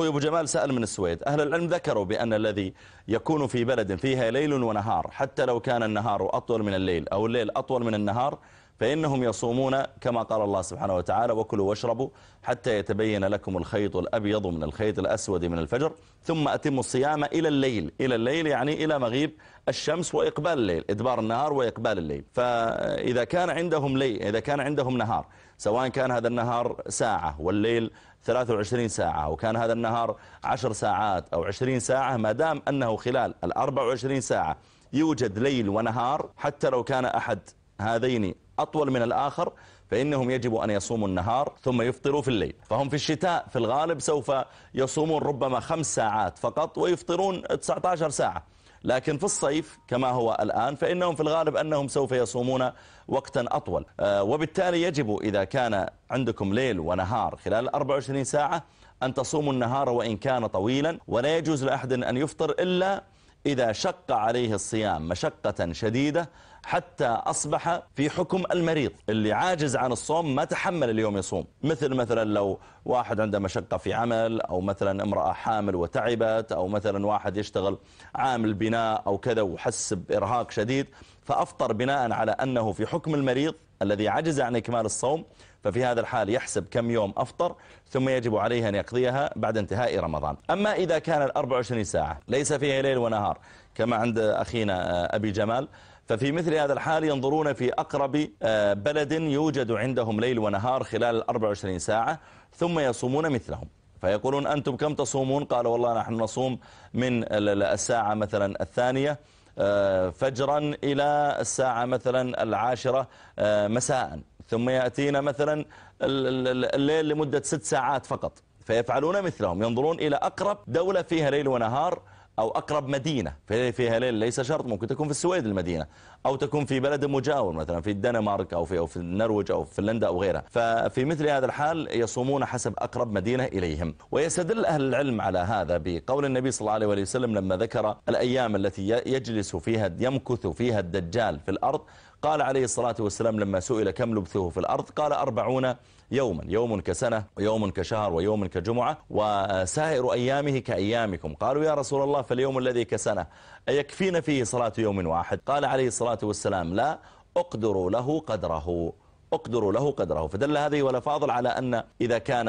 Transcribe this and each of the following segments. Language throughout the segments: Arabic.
أخوي أبو جمال سأل من السويد أهل العلم ذكروا بأن الذي يكون في بلد فيها ليل ونهار حتى لو كان النهار أطول من الليل أو الليل أطول من النهار فإنهم يصومون كما قال الله سبحانه وتعالى وكلوا واشربوا حتى يتبين لكم الخيط الأبيض من الخيط الأسود من الفجر ثم أتموا الصيام إلى الليل إلى الليل يعني إلى مغيب الشمس وإقبال الليل إدبار النهار وإقبال الليل فإذا كان عندهم ليل إذا كان عندهم نهار سواء كان هذا النهار ساعة والليل 23 ساعة وكان هذا النهار 10 ساعات أو 20 ساعة ما دام أنه خلال ال 24 ساعة يوجد ليل ونهار حتى لو كان أحد هذين أطول من الآخر فإنهم يجب أن يصوموا النهار ثم يفطروا في الليل فهم في الشتاء في الغالب سوف يصومون ربما خمس ساعات فقط ويفطرون 19 ساعة لكن في الصيف كما هو الآن فإنهم في الغالب أنهم سوف يصومون وقتا أطول آه، وبالتالي يجب إذا كان عندكم ليل ونهار خلال 24 ساعة أن تصوموا النهار وإن كان طويلا ولا يجوز لأحد أن يفطر إلا إذا شق عليه الصيام مشقة شديدة حتى أصبح في حكم المريض اللي عاجز عن الصوم ما تحمل اليوم يصوم مثل مثلا لو واحد عنده مشقة في عمل أو مثلا امرأة حامل وتعبت أو مثلا واحد يشتغل عامل بناء أو كذا وحس بإرهاق شديد فأفطر بناء على أنه في حكم المريض الذي عجز عن إكمال الصوم ففي هذا الحال يحسب كم يوم أفطر ثم يجب عليه أن يقضيها بعد انتهاء رمضان أما إذا كان 24 ساعة ليس فيها ليل ونهار كما عند أخينا آه، أبي جمال ففي مثل هذا الحال ينظرون في أقرب آه، بلد يوجد عندهم ليل ونهار خلال 24 ساعة ثم يصومون مثلهم فيقولون أنتم كم تصومون قالوا والله نحن نصوم من الساعة مثلا الثانية آه، فجرا إلى الساعة مثلا العاشرة آه، مساء ثم يأتينا مثلا الليل لمدة ست ساعات فقط فيفعلون مثلهم ينظرون إلى أقرب دولة فيها ليل ونهار أو أقرب مدينة في هلال ليس شرط ممكن تكون في السويد المدينة أو تكون في بلد مجاور مثلا في الدنمارك أو في أو في النرويج أو في فنلندا أو غيرها ففي مثل هذا الحال يصومون حسب أقرب مدينة إليهم ويستدل أهل العلم على هذا بقول النبي صلى الله عليه وسلم لما ذكر الأيام التي يجلس فيها يمكث فيها الدجال في الأرض قال عليه الصلاة والسلام لما سئل كم لبثه في الأرض قال أربعون يوما يوم كسنة ويوم كشهر ويوم كجمعة وسائر أيامه كأيامكم قالوا يا رسول الله فاليوم الذي كسنة أيكفينا فيه صلاة يوم واحد قال عليه الصلاة والسلام لا أقدر له قدره أقدر له قدره فدل هذه ولا فاضل على أن إذا كان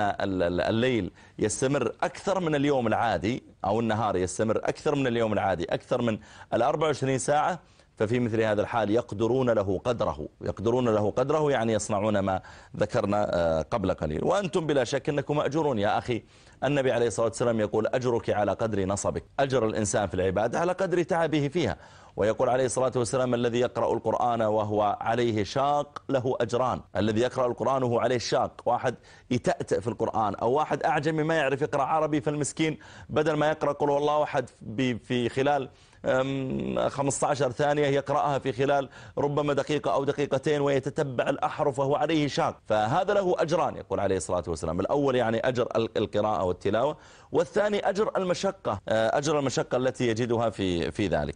الليل يستمر أكثر من اليوم العادي أو النهار يستمر أكثر من اليوم العادي أكثر من ال 24 ساعة ففي مثل هذا الحال يقدرون له قدره يقدرون له قدره يعني يصنعون ما ذكرنا آه، قبل قليل وأنتم بلا شك أنكم أجرون يا أخي النبي عليه الصلاة والسلام يقول أجرك على قدر نصبك أجر الإنسان في العبادة على قدر تعبه فيها ويقول عليه الصلاة والسلام الذي يقرأ القرآن وهو عليه شاق له أجران الذي يقرأ القرآن وهو عليه شاق واحد يتأتأ في القرآن أو واحد أعجمي ما يعرف يقرأ عربي فالمسكين بدل ما يقرأ قل والله أحد في خلال 15 ثانية يقرأها في خلال ربما دقيقة أو دقيقتين ويتتبع الأحرف وهو عليه شاق فهذا له أجران يقول عليه الصلاة والسلام الأول يعني أجر القراءة والتلاوة والثاني أجر المشقة أجر المشقة التي يجدها في في ذلك